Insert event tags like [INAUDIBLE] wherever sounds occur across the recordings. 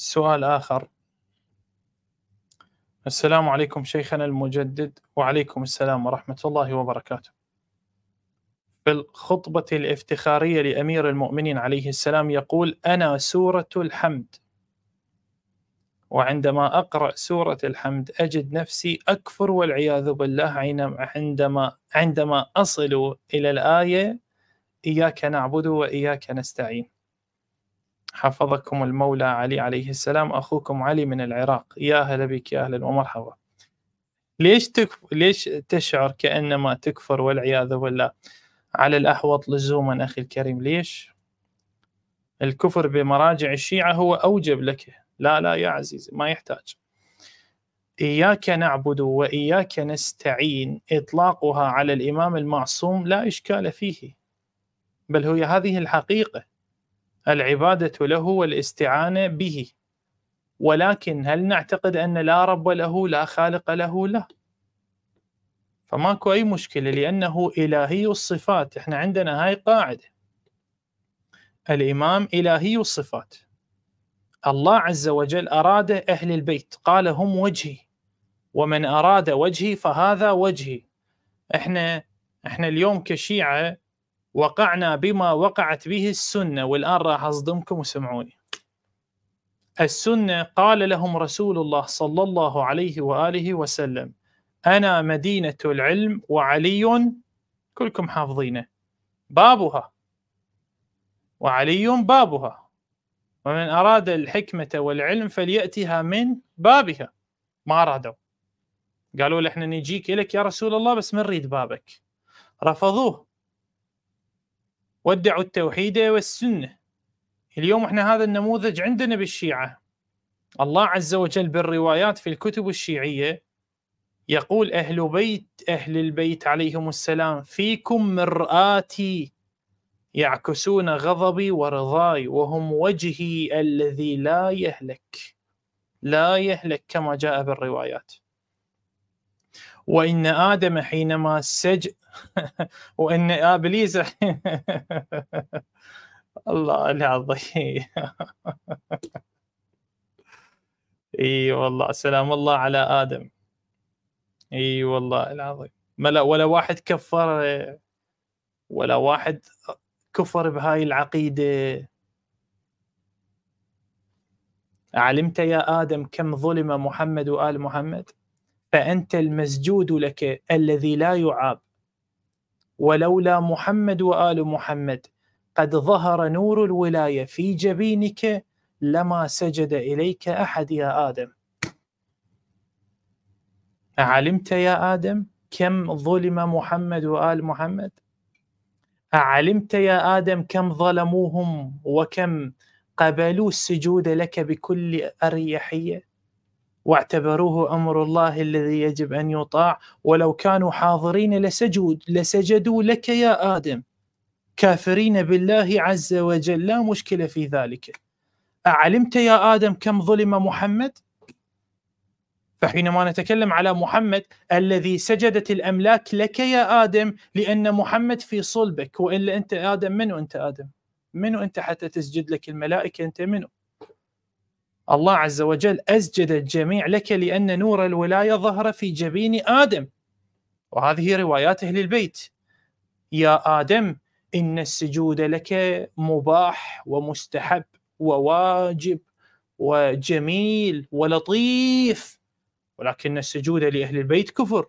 سؤال آخر السلام عليكم شيخنا المجدد وعليكم السلام ورحمة الله وبركاته في الخطبة الافتخارية لأمير المؤمنين عليه السلام يقول أنا سورة الحمد وعندما أقرأ سورة الحمد أجد نفسي أكفر والعياذ بالله عندما عندما أصل إلى الآية إياك نعبد وإياك نستعين حفظكم المولى علي عليه السلام اخوكم علي من العراق يا هلا بك يا اهلا ومرحبا ليش تكف... ليش تشعر كانما تكفر والعياذ بالله على الاحوط لزوما اخي الكريم ليش الكفر بمراجع الشيعه هو اوجب لك لا لا يا عزيزي ما يحتاج إياك نعبد وإياك نستعين إطلاقها على الإمام المعصوم لا إشكال فيه بل هي هذه الحقيقة العبادة له والاستعانة به ولكن هل نعتقد أن لا رب له لا خالق له لا فماكو أي مشكلة لأنه إلهي الصفات احنا عندنا هاي قاعدة الإمام إلهي الصفات الله عز وجل أراد أهل البيت قال هم وجهي ومن أراد وجهي فهذا وجهي احنا احنا اليوم كشيعة وقعنا بما وقعت به السنه والان راح اصدمكم وسمعوني. السنه قال لهم رسول الله صلى الله عليه واله وسلم: انا مدينه العلم وعلي كلكم حافظينه بابها وعلي بابها ومن اراد الحكمه والعلم فلياتها من بابها ما ارادوا قالوا له احنا نجيك لك يا رسول الله بس ما نريد بابك رفضوه ودعوا التوحيد والسنه اليوم احنا هذا النموذج عندنا بالشيعه الله عز وجل بالروايات في الكتب الشيعيه يقول اهل بيت اهل البيت عليهم السلام فيكم مرآتي يعكسون غضبي ورضاي وهم وجهي الذي لا يهلك لا يهلك كما جاء بالروايات وإن آدم حينما سجد [LAUGHS] وان ابليس [LAUGHS] الله العظيم [LAUGHS] اي والله سلام الله على ادم اي والله العظيم ما ولا واحد كفر ولا واحد كفر بهاي العقيده علمت يا ادم كم ظلم محمد وال محمد فانت المسجود لك الذي لا يعاب ولولا محمد وال محمد قد ظهر نور الولايه في جبينك لما سجد اليك احد يا ادم أعلمت يا آدم كم ظلم محمد وآل محمد؟ أعلمت يا آدم كم ظلموهم وكم قبلوا السجود لك بكل أريحية؟ واعتبروه امر الله الذي يجب ان يطاع ولو كانوا حاضرين لسجدوا لسجدوا لك يا ادم كافرين بالله عز وجل لا مشكله في ذلك اعلمت يا ادم كم ظلم محمد فحينما نتكلم على محمد الذي سجدت الاملاك لك يا ادم لان محمد في صلبك والا انت ادم منو انت ادم منو انت حتى تسجد لك الملائكه انت منو الله عز وجل أسجد الجميع لك لأن نور الولاية ظهر في جبين آدم وهذه روايات أهل البيت يا آدم إن السجود لك مباح ومستحب وواجب وجميل ولطيف ولكن السجود لأهل البيت كفر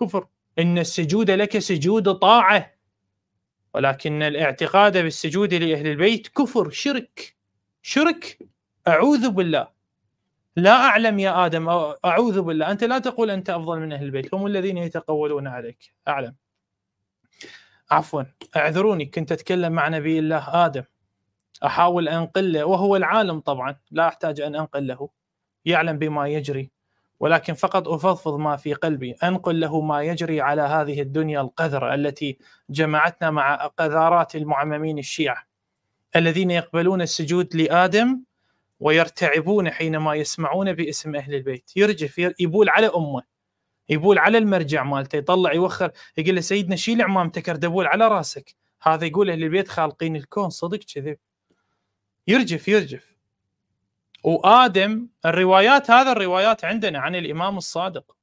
كفر إن السجود لك سجود طاعة ولكن الاعتقاد بالسجود لأهل البيت كفر شرك شرك اعوذ بالله لا اعلم يا ادم اعوذ بالله انت لا تقول انت افضل من اهل البيت هم الذين يتقولون عليك اعلم عفوا اعذروني كنت اتكلم مع نبي الله ادم احاول انقله وهو العالم طبعا لا احتاج ان انقله يعلم بما يجري ولكن فقط افضفض ما في قلبي انقل له ما يجري على هذه الدنيا القذره التي جمعتنا مع قذارات المعممين الشيعه الذين يقبلون السجود لادم ويرتعبون حينما يسمعون باسم أهل البيت يرجف يبول على أمه يبول على المرجع مالته يطلع يوخر يقول له سيدنا شيل عمامتك اردبول على راسك هذا يقول أهل البيت خالقين الكون صدق كذب يرجف يرجف وآدم الروايات هذا الروايات عندنا عن الإمام الصادق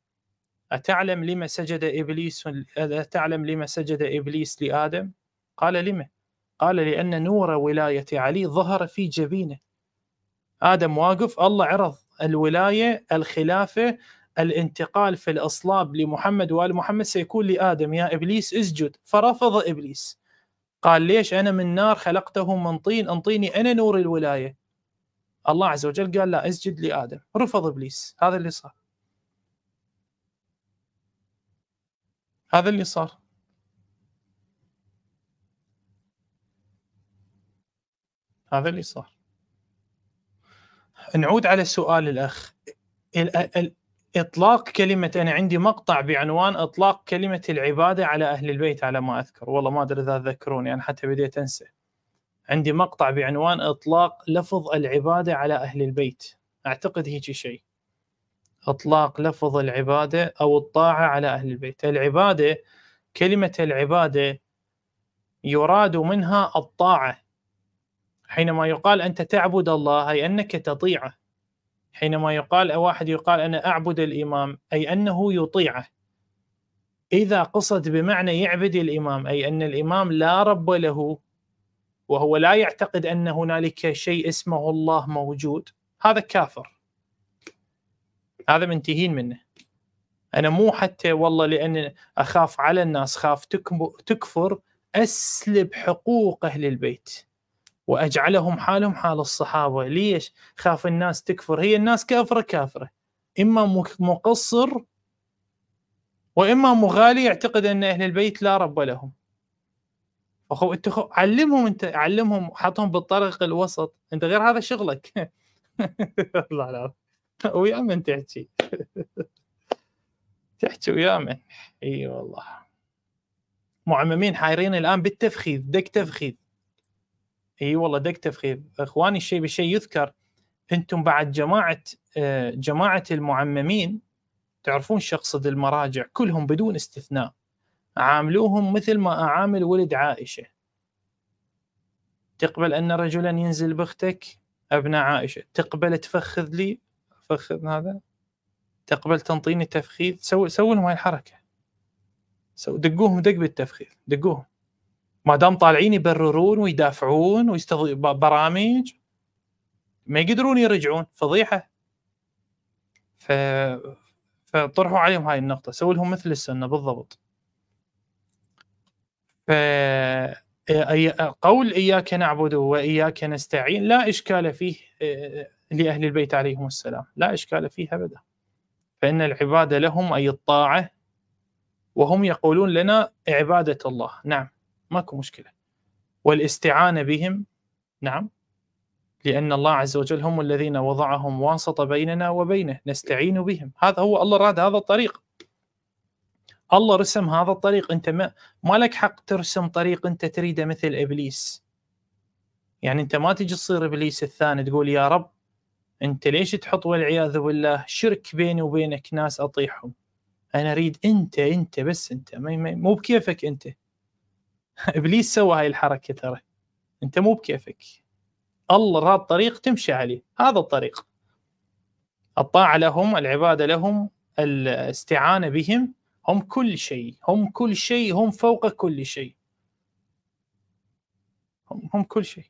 أتعلم لما سجد إبليس أتعلم لما سجد إبليس لآدم قال لما قال لأن نور ولاية علي ظهر في جبينه ادم واقف الله عرض الولايه الخلافه الانتقال في الاصلاب لمحمد وال محمد سيكون لادم يا ابليس اسجد فرفض ابليس قال ليش انا من نار خلقته من طين انطيني انا نور الولايه الله عز وجل قال لا اسجد لادم رفض ابليس هذا اللي صار هذا اللي صار هذا اللي صار نعود على سؤال الاخ اطلاق كلمه انا عندي مقطع بعنوان اطلاق كلمه العباده على اهل البيت على ما اذكر والله ما ادري اذا تذكروني انا حتى بديت انسى عندي مقطع بعنوان اطلاق لفظ العباده على اهل البيت اعتقد هيجي شيء اطلاق لفظ العباده او الطاعه على اهل البيت العباده كلمه العباده يراد منها الطاعه حينما يقال أنت تعبد الله أي أنك تطيعه حينما يقال واحد يقال أنا أعبد الإمام أي أنه يطيعه إذا قصد بمعنى يعبد الإمام أي أن الإمام لا رب له وهو لا يعتقد أن هنالك شيء اسمه الله موجود هذا كافر هذا منتهين منه أنا مو حتى والله لأن أخاف على الناس خاف تكفر أسلب حقوق أهل البيت واجعلهم حالهم حال الصحابه ليش خاف الناس تكفر هي الناس كافره كافره اما مقصر واما مغالي يعتقد ان اهل البيت لا رب لهم اخو انت خو... علمهم انت علمهم حطهم بالطريق الوسط انت غير هذا شغلك [LAUGHS] الله لا ويا من تحكي [LAUGHS] تحكي ويا من اي والله معممين حايرين الان بالتفخيذ دق تفخيذ اي والله دقت في اخواني الشيء بالشيء يذكر انتم بعد جماعه آه، جماعه المعممين تعرفون شقصد المراجع كلهم بدون استثناء عاملوهم مثل ما اعامل ولد عائشه تقبل ان رجلا ينزل باختك ابناء عائشه تقبل تفخذ لي فخذ هذا تقبل تنطيني تفخيذ سووا لهم هاي الحركه سو دقوهم دق بالتفخيذ دقوهم ما دام طالعين يبررون ويدافعون ويستضي برامج ما يقدرون يرجعون فضيحه ف فطرحوا عليهم هاي النقطه سووا لهم مثل السنه بالضبط ف قول اياك نعبد واياك نستعين لا اشكال فيه آه، آه، لاهل البيت عليهم السلام لا اشكال فيه ابدا فان العباده لهم اي الطاعه وهم يقولون لنا عباده الله نعم ماكو مشكله والاستعانه بهم نعم لأن الله عز وجل هم الذين وضعهم واسطة بيننا وبينه نستعين بهم هذا هو الله راد هذا الطريق الله رسم هذا الطريق أنت ما, ما لك حق ترسم طريق أنت تريده مثل إبليس يعني أنت ما تجي تصير إبليس الثاني تقول يا رب أنت ليش تحط والعياذ بالله شرك بيني وبينك ناس أطيحهم أنا أريد أنت أنت بس أنت مو بكيفك أنت [LAUGHS] ابليس سوى هاي الحركه ترى انت مو بكيفك الله راد طريق تمشي عليه هذا الطريق الطاعه لهم العباده لهم الاستعانه بهم هم كل شيء هم كل شيء هم فوق كل شيء هم, هم كل شيء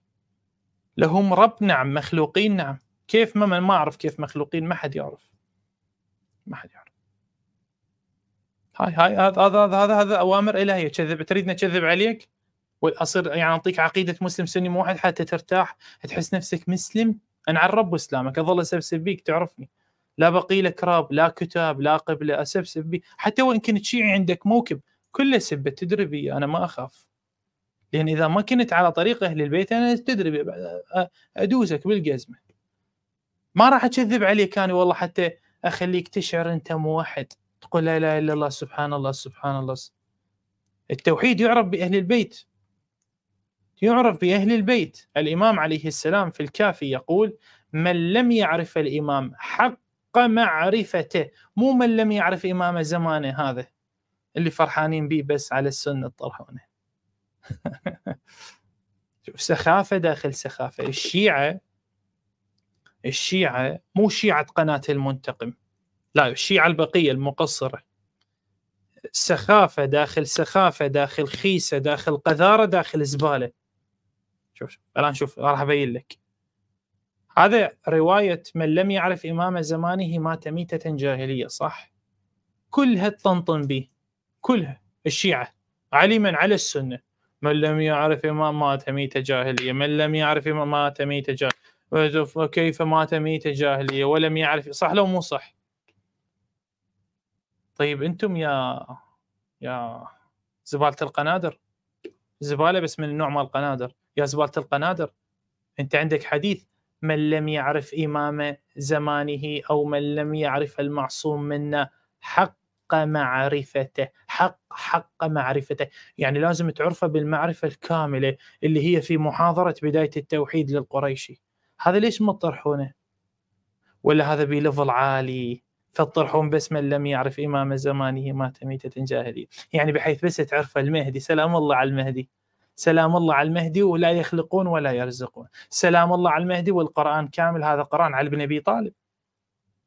لهم رب نعم مخلوقين نعم كيف ما ما اعرف كيف مخلوقين ما حد يعرف ما حد يعرف هاي هاي هذا هذا هذا هذا اوامر الهيه كذب تريدنا اكذب عليك واصير يعني اعطيك عقيده مسلم سني موحد حتى ترتاح تحس نفسك مسلم انا على الرب واسلامك اظل اسبسب بيك تعرفني لا بقي لك راب لا كتاب لا قبله اسبسب بي حتى وان كنت شيعي عندك موكب كله سبه تدري بي انا ما اخاف لان اذا ما كنت على طريق اهل البيت انا تدري ادوسك بالقزمه ما راح اكذب عليك انا والله حتى اخليك تشعر انت موحد تقول لا اله الا الله سبحان الله سبحان الله التوحيد يعرف باهل البيت يعرف باهل البيت الامام عليه السلام في الكافي يقول من لم يعرف الامام حق معرفته مو من لم يعرف امام زمانه هذا اللي فرحانين به بس على السنه الطرحونه [LAUGHS] شوف سخافه داخل سخافه الشيعه الشيعه مو شيعه قناه المنتقم لا الشيعة البقيه المقصره سخافه داخل سخافه داخل خيسه داخل قذاره داخل زباله شوف شوف الان شوف راح ابين لك هذا روايه من لم يعرف امام زمانه مات ميته جاهليه صح كلها تطنطن به كلها الشيعه علي من على السنه من لم يعرف امام مات ميته جاهليه من لم يعرف امام مات ميته جاهليه وكيف مات ميته جاهليه ولم يعرف صح لو مو صح طيب انتم يا يا زباله القنادر زباله بس من النوع مال القنادر يا زباله القنادر انت عندك حديث من لم يعرف امام زمانه او من لم يعرف المعصوم منا حق معرفته حق حق معرفته يعني لازم تعرفه بالمعرفة الكاملة اللي هي في محاضرة بداية التوحيد للقريشي هذا ليش ما تطرحونه ولا هذا بليفل عالي بس من لم يعرف إمام زمانه مات ميتة جاهلية يعني بحيث بس تعرف المهدي سلام الله على المهدي سلام الله على المهدي ولا يخلقون ولا يرزقون سلام الله على المهدي والقرآن كامل هذا قرآن على ابن أبي طالب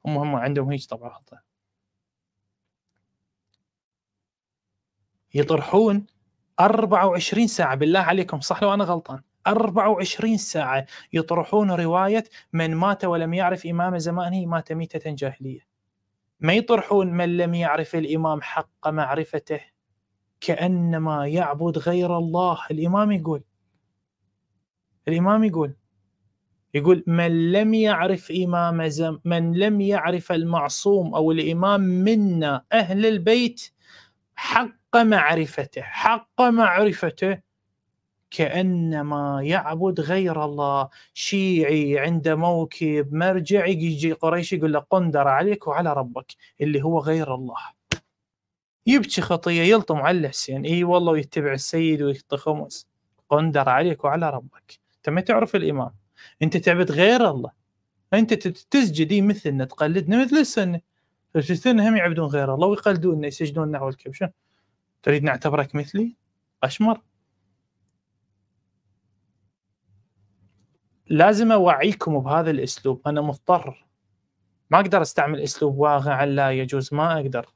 هم هم عندهم هيك طبعا يطرحون 24 ساعة بالله عليكم صح لو أنا غلطان 24 ساعة يطرحون رواية من مات ولم يعرف إمام زمانه مات ميتة جاهلية ما يطرحون من لم يعرف الامام حق معرفته كانما يعبد غير الله الامام يقول الامام يقول يقول من لم يعرف إمام زم من لم يعرف المعصوم أو الإمام منا أهل البيت حق معرفته حق معرفته كانما يعبد غير الله شيعي عند موكب مرجعي يجي قريش يقول له قندر عليك وعلى ربك اللي هو غير الله يبكي خطيه يلطم على الحسين اي والله ويتبع السيد خمس قندر عليك وعلى ربك انت طيب، ما تعرف الامام انت تعبد غير الله انت تسجدي مثلنا تقلدنا مثل السنه السنه هم يعبدون غير الله ويقلدوننا يسجدون نحو الكبشه تريد نعتبرك مثلي اشمر لازم اوعيكم بهذا الاسلوب انا مضطر ما اقدر استعمل اسلوب واقعا لا يجوز ما اقدر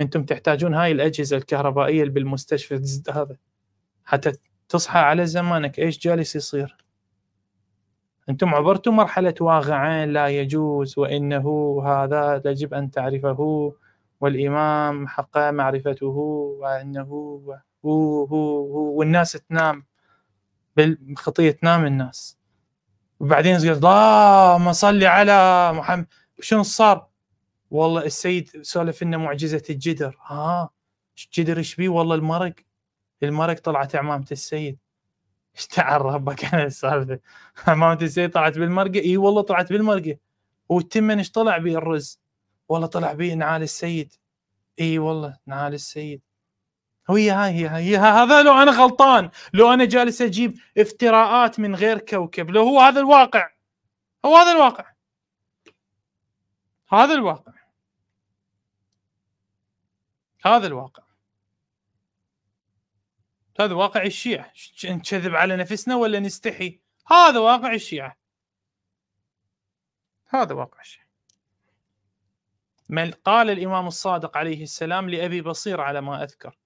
انتم تحتاجون هاي الاجهزه الكهربائيه اللي بالمستشفى هذا حتى تصحى على زمانك ايش جالس يصير انتم عبرتوا مرحله واقعا لا يجوز وانه هذا يجب ان تعرفه والامام حق معرفته وانه هو هو هو والناس تنام بالخطيه تنام الناس وبعدين قلت اللهم صل على محمد شنو صار؟ والله السيد سولف لنا معجزه الجدر ها آه، الجدر ايش بيه؟ والله المرق المرق طلعت عمامه السيد ايش ربك على السالفه عمامه السيد طلعت بالمرقه اي والله طلعت بالمرقه والتمن ايش طلع بيه الرز؟ والله طلع بيه نعال السيد اي والله نعال السيد هي هاي هي هاي هذا لو انا غلطان لو انا جالس اجيب افتراءات من غير كوكب لو هو هذا الواقع هو هذا الواقع هذا الواقع هذا الواقع هذا واقع الشيعة نكذب على نفسنا ولا نستحي هذا واقع الشيعة هذا واقع الشيعة من قال الإمام الصادق عليه السلام لأبي بصير على ما أذكر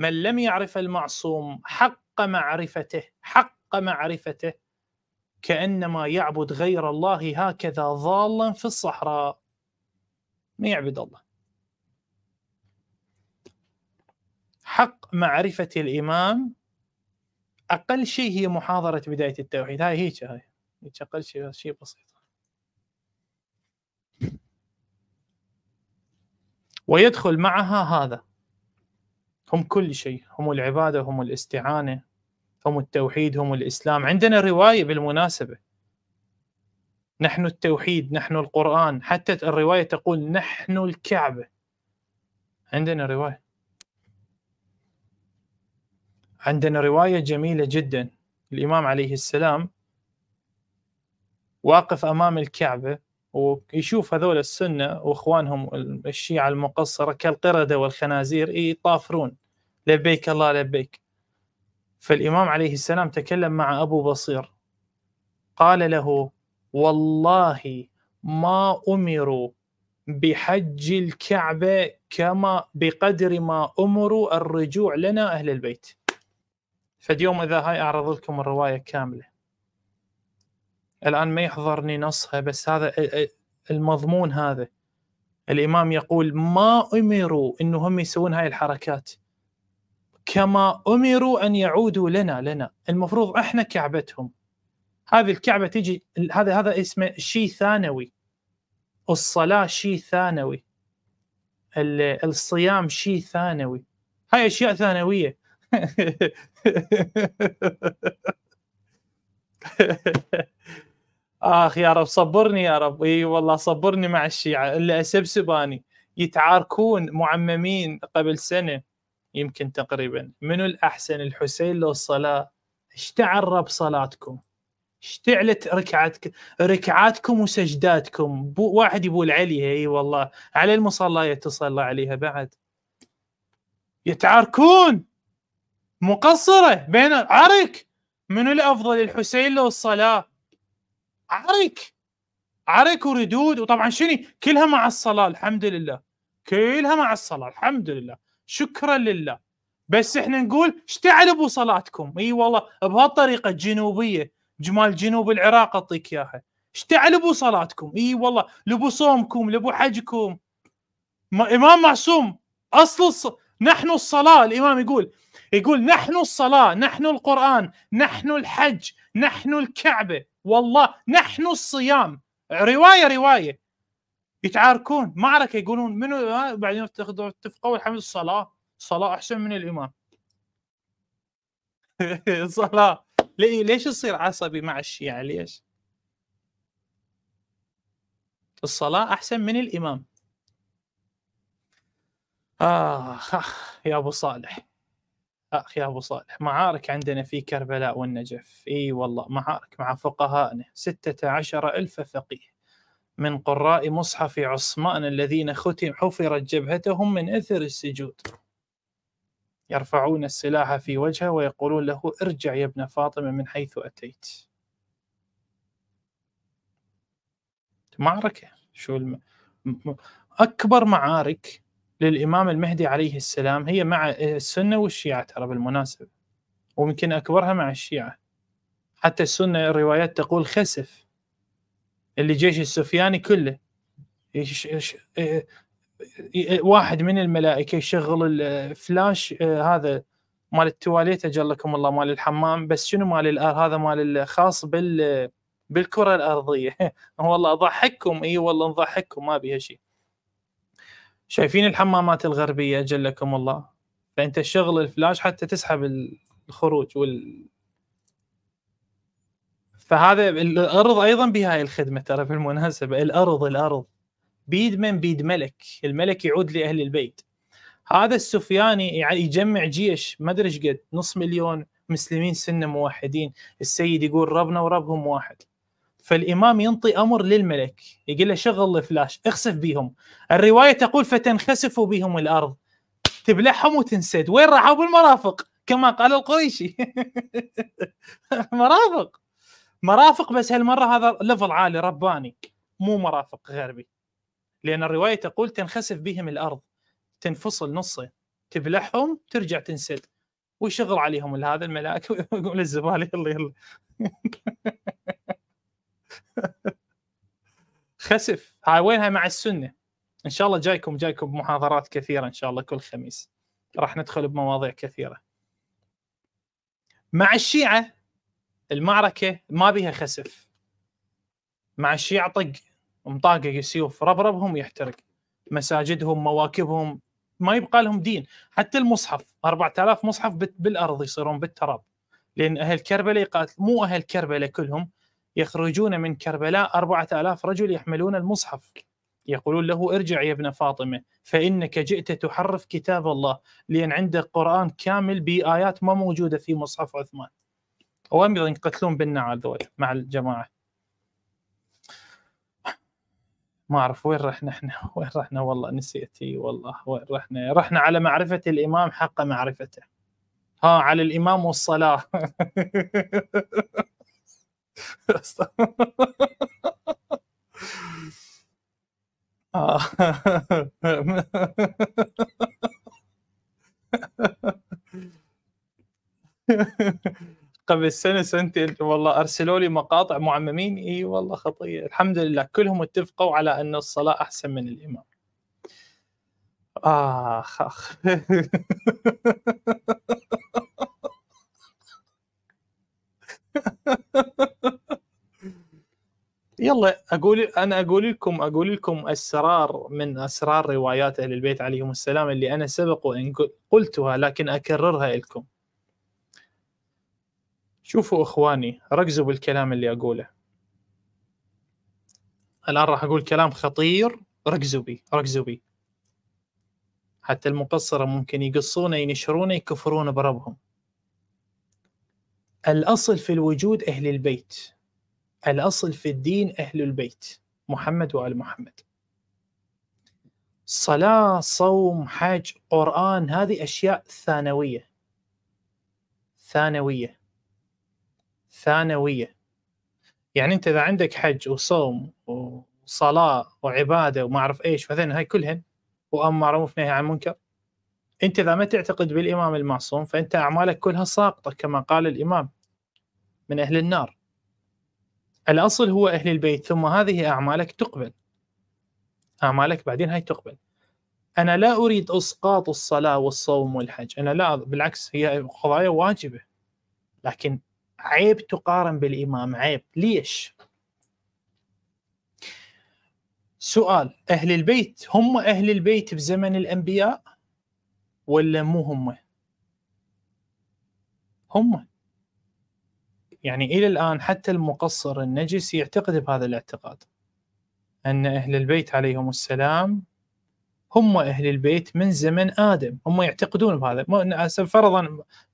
من لم يعرف المعصوم حق معرفته حق معرفته كانما يعبد غير الله هكذا ضالا في الصحراء ما يعبد الله حق معرفه الامام اقل شيء هي محاضره بدايه التوحيد هاي هيك هاي هيك اقل شيء شيء بسيط ويدخل معها هذا هم كل شيء هم العبادة هم الاستعانة هم التوحيد هم الإسلام عندنا رواية بالمناسبة نحن التوحيد نحن القرآن حتى الرواية تقول نحن الكعبة عندنا رواية عندنا رواية جميلة جدا الإمام عليه السلام واقف أمام الكعبة ويشوف هذول السنة وإخوانهم الشيعة المقصرة كالقردة والخنازير إيه، يطافرون لبيك الله لبيك فالإمام عليه السلام تكلم مع أبو بصير قال له والله ما أمروا بحج الكعبة كما بقدر ما أمروا الرجوع لنا أهل البيت فاليوم إذا هاي أعرض لكم الرواية كاملة الآن ما يحضرني نصها بس هذا المضمون هذا الإمام يقول ما أمروا أنهم يسوون هاي الحركات كما امروا ان يعودوا لنا لنا المفروض احنا كعبتهم هذه الكعبه تجي هذا هذا اسمه شيء ثانوي الصلاه شيء ثانوي الصيام شيء ثانوي هاي اشياء ثانويه [LAUGHS] اخ يا رب صبرني يا رب اي والله صبرني مع الشيعه اللي اسبسب اني يتعاركون معممين قبل سنه يمكن تقريبا منو الاحسن الحسين لو الصلاه اشتعل رب صلاتكم اشتعلت ركعتك ركعاتكم وسجداتكم بو واحد يقول عليها اي والله على المصلى يتصلى عليها بعد يتعاركون مقصره بين عرك منو الافضل الحسين لو الصلاه عرك عرك وردود وطبعا شنو كلها مع الصلاه الحمد لله كلها مع الصلاه الحمد لله شكرا لله بس احنا نقول ابو بوصلاتكم اي والله بهالطريقه الجنوبيه جمال جنوب العراق اعطيك اياها ابو بوصلاتكم اي والله لبو صومكم لبو حجكم ما امام معصوم اصل الص... نحن الصلاه الامام يقول يقول نحن الصلاه نحن القران نحن الحج نحن الكعبه والله نحن الصيام روايه روايه يتعاركون معركه يقولون منو بعدين اتخذوا اتفقوا الحمد الصلاه الصلاه احسن من الامام الصلاه [LAUGHS] ليش تصير عصبي مع الشيعه ليش؟ الصلاه احسن من الامام اخ آه يا ابو صالح اخ يا ابو صالح معارك عندنا في كربلاء والنجف اي والله معارك مع فقهائنا ستة عشر الف فقيه من قراء مصحف عثمان الذين ختم حفرت جبهتهم من اثر السجود يرفعون السلاح في وجهه ويقولون له ارجع يا ابن فاطمه من حيث اتيت معركه شو الم... اكبر معارك للامام المهدي عليه السلام هي مع السنه والشيعه ترى بالمناسبه ويمكن اكبرها مع الشيعه حتى السنه الروايات تقول خسف اللي جيش السفياني كله يش... يش... إيه، إيه، واحد من الملائكه يشغل الفلاش إيه، هذا مال التواليت اجلكم الله مال الحمام بس شنو مال الار هذا مال الخاص بال بالكره الارضيه [LAUGHS] والله اضحككم اي والله نضحككم ما بيها شيء شايفين الحمامات الغربيه اجلكم الله فانت شغل الفلاش حتى تسحب الخروج وال فهذا الارض ايضا بهاي الخدمه ترى بالمناسبه الارض الارض بيد من بيد ملك الملك يعود لاهل البيت هذا السفياني يعني يجمع جيش ما ادري ايش قد نص مليون مسلمين سنه موحدين السيد يقول ربنا وربهم واحد فالامام ينطي امر للملك يقول له شغل الفلاش اخسف بيهم الروايه تقول فتنخسف بهم الارض تبلعهم وتنسد وين راحوا بالمرافق كما قال القريشي [LAUGHS] مرافق مرافق بس هالمره هذا ليفل عالي رباني مو مرافق غربي لان الروايه تقول تنخسف بهم الارض تنفصل نصه تبلعهم ترجع تنسد ويشغل عليهم هذا الملاك ويقول [LAUGHS] الزبالة يلا يلا [LAUGHS] خسف هاي وينها مع السنه ان شاء الله جايكم جايكم محاضرات كثيره ان شاء الله كل خميس راح ندخل بمواضيع كثيره مع الشيعه المعركه ما بيها خسف مع الشيعة طق مطاقق السيوف ربربهم يحترق مساجدهم مواكبهم ما يبقى لهم دين حتى المصحف 4000 مصحف بالارض يصيرون بالتراب لان اهل كربلاء يقاتل مو اهل كربلاء كلهم يخرجون من كربلاء 4000 رجل يحملون المصحف يقولون له ارجع يا ابن فاطمه فانك جئت تحرف كتاب الله لان عندك قران كامل بايات ما موجوده في مصحف عثمان اوامر ينقتلون بالنار ذول مع الجماعه ما اعرف وين رحنا احنا وين رحنا والله نسيتي والله وين رحنا رحنا على معرفه الامام حق معرفته ها على الامام والصلاه آه. [LAUGHS] قبل سنه سنتين والله ارسلوا لي مقاطع معممين اي والله خطيه الحمد لله كلهم اتفقوا على ان الصلاه احسن من الامام اخ اخ [LAUGHS] يلا اقول انا اقول لكم اقول لكم اسرار من اسرار روايات اهل البيت عليهم السلام اللي انا سبق وان قلتها لكن اكررها لكم شوفوا اخواني ركزوا بالكلام اللي اقوله الان راح اقول كلام خطير ركزوا بي ركزوا بي حتى المقصره ممكن يقصونه ينشرونه يكفرون بربهم الاصل في الوجود اهل البيت الاصل في الدين اهل البيت محمد وال محمد صلاه صوم حج قران هذه اشياء ثانويه ثانويه ثانويه يعني انت اذا عندك حج وصوم وصلاه وعباده وما اعرف ايش مثلا هاي كلهن وامر معروف نهي عن منكر انت اذا ما تعتقد بالامام المعصوم فانت اعمالك كلها ساقطه كما قال الامام من اهل النار الاصل هو اهل البيت ثم هذه اعمالك تقبل اعمالك بعدين هاي تقبل انا لا اريد اسقاط الصلاه والصوم والحج انا لا بالعكس هي قضايا واجبه لكن عيب تقارن بالامام عيب ليش سؤال اهل البيت هم اهل البيت بزمن الانبياء ولا مو هم هم يعني الى الان حتى المقصر النجسي يعتقد بهذا الاعتقاد ان اهل البيت عليهم السلام هم اهل البيت من زمن ادم هم يعتقدون بهذا فرضا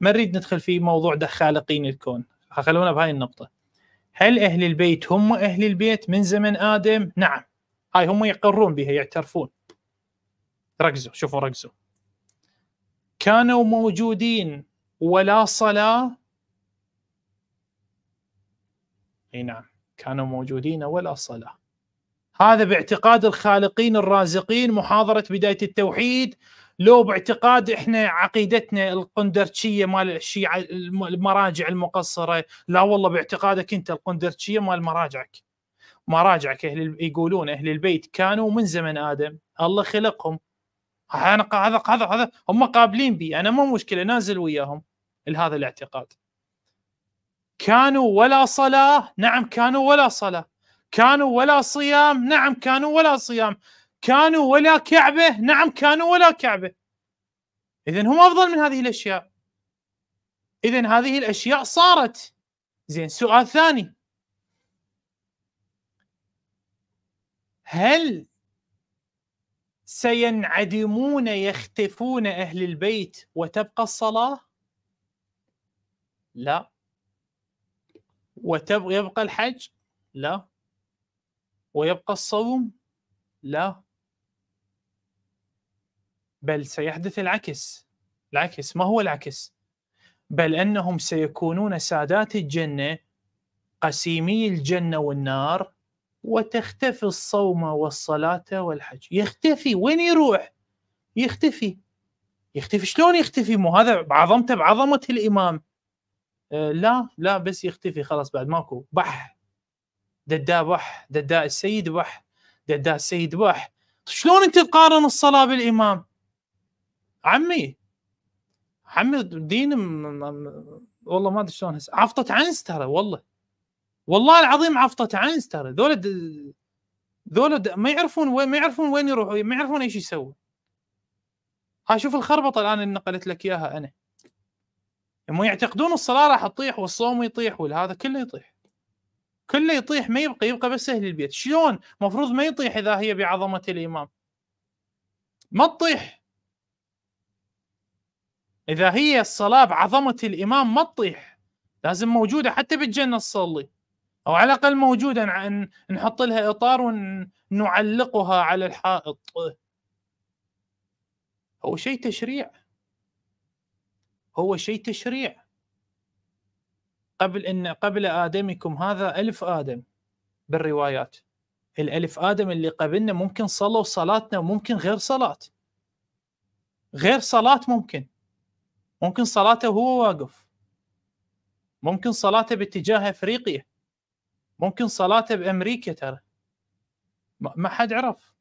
ما نريد ندخل في موضوع دخالقين خالقين الكون خلونا بهاي النقطه هل اهل البيت هم اهل البيت من زمن ادم نعم هاي هم يقرون بها يعترفون ركزوا شوفوا ركزوا كانوا موجودين ولا صلاه اي نعم كانوا موجودين ولا صلاه هذا باعتقاد الخالقين الرازقين محاضره بدايه التوحيد لو باعتقاد احنا عقيدتنا القندرتشيه مال الشيعه المراجع المقصره لا والله باعتقادك انت القندرتشيه مال مراجعك مراجعك اهل يقولون اهل البيت كانوا من زمن ادم الله خلقهم انا هذا هذا هذا هم قابلين بي انا مو مشكله نازل وياهم لهذا الاعتقاد كانوا ولا صلاه نعم كانوا ولا صلاه كانوا ولا صيام نعم كانوا ولا صيام كانوا ولا كعبه نعم كانوا ولا كعبه اذا هم افضل من هذه الاشياء اذا هذه الاشياء صارت زين سؤال ثاني هل سينعدمون يختفون اهل البيت وتبقى الصلاه لا ويبقى الحج لا ويبقى الصوم لا بل سيحدث العكس العكس ما هو العكس بل انهم سيكونون سادات الجنه قسيمي الجنه والنار وتختفي الصوم والصلاه والحج يختفي وين يروح يختفي يختفي شلون يختفي مو هذا بعظمته بعظمه الامام آه لا لا بس يختفي خلاص بعد ماكو بح دداء بح دداء السيد بح دداء السيد بح شلون انت تقارن الصلاه بالامام عمي عمي دين م... والله ما ادري شلون هس... عفطت عنز ترى والله والله العظيم عفطت عنز ترى ذولا د... ذولا د... ما يعرفون وين ما يعرفون وين يروحوا ما يعرفون ايش يسوي ها شوف الخربطه الان اللي نقلت لك اياها انا هم يعتقدون الصلاه راح تطيح والصوم يطيح والهذا كله يطيح كله يطيح ما يبقى يبقى بس اهل البيت شلون المفروض ما يطيح اذا هي بعظمه الامام ما تطيح اذا هي الصلاه بعظمه الامام ما تطيح لازم موجوده حتى بالجنه تصلي او على الاقل موجوده نحط لها اطار ونعلقها على الحائط هو شيء تشريع هو شيء تشريع قبل ان قبل ادمكم هذا الف ادم بالروايات الالف ادم اللي قبلنا ممكن صلوا صلاتنا وممكن غير صلاه غير صلاه ممكن ممكن صلاته وهو واقف ممكن صلاته باتجاه افريقيا ممكن صلاته بامريكا ترى ما حد عرف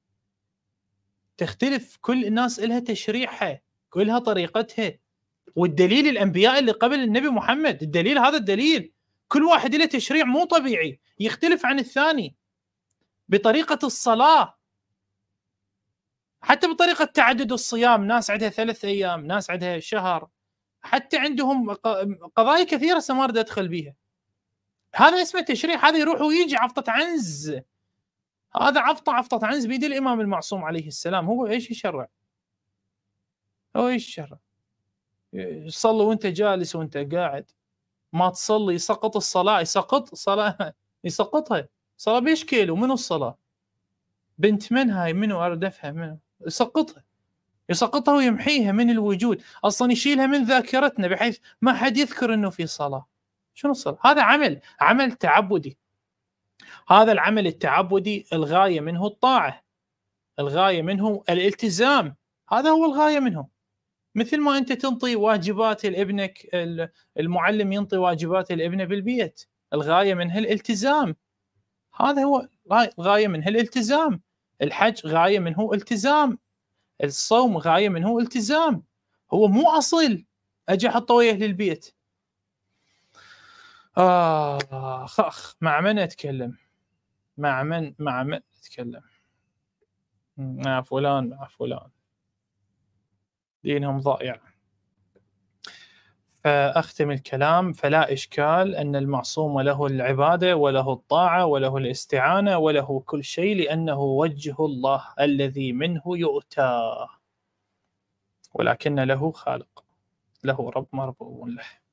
تختلف كل الناس لها تشريعها كلها طريقتها والدليل الانبياء اللي قبل النبي محمد الدليل هذا الدليل كل واحد له تشريع مو طبيعي يختلف عن الثاني بطريقه الصلاه حتى بطريقه تعدد الصيام ناس عندها ثلاث ايام ناس عندها شهر حتى عندهم قضايا كثيره سمارد ادخل بيها هذا اسمه تشريع هذا يروح ويجي عفطه عنز هذا عفطه عفطه عنز بيد الامام المعصوم عليه السلام هو ايش يشرع؟ هو ايش يشرع؟ صلي وانت جالس وانت قاعد ما تصلي يسقط الصلاه يسقط صلاه يسقطها صلاه بيش كيلو منو الصلاه؟ بنت من هاي منو اردفها افهم منو؟ يسقطها يسقطها ويمحيها من الوجود اصلا يشيلها من ذاكرتنا بحيث ما حد يذكر انه في صلاه شنو الصلاه هذا عمل عمل تعبدي هذا العمل التعبدي الغايه منه الطاعه الغايه منه الالتزام هذا هو الغايه منه مثل ما انت تنطي واجبات لابنك المعلم ينطي واجبات لابنه بالبيت الغايه منها الالتزام هذا هو غايه منها الالتزام الحج غايه منه التزام الصوم غايه من هو التزام هو مو اصل اجي حطوا وياه للبيت آه، اخ آه مع من اتكلم مع من مع من اتكلم مع فلان مع فلان دينهم ضائع أختم الكلام فلا إشكال أن المعصوم له العبادة وله الطاعة وله الاستعانة وله كل شيء لأنه وجه الله الذي منه يؤتى ولكن له خالق له رب مربوب له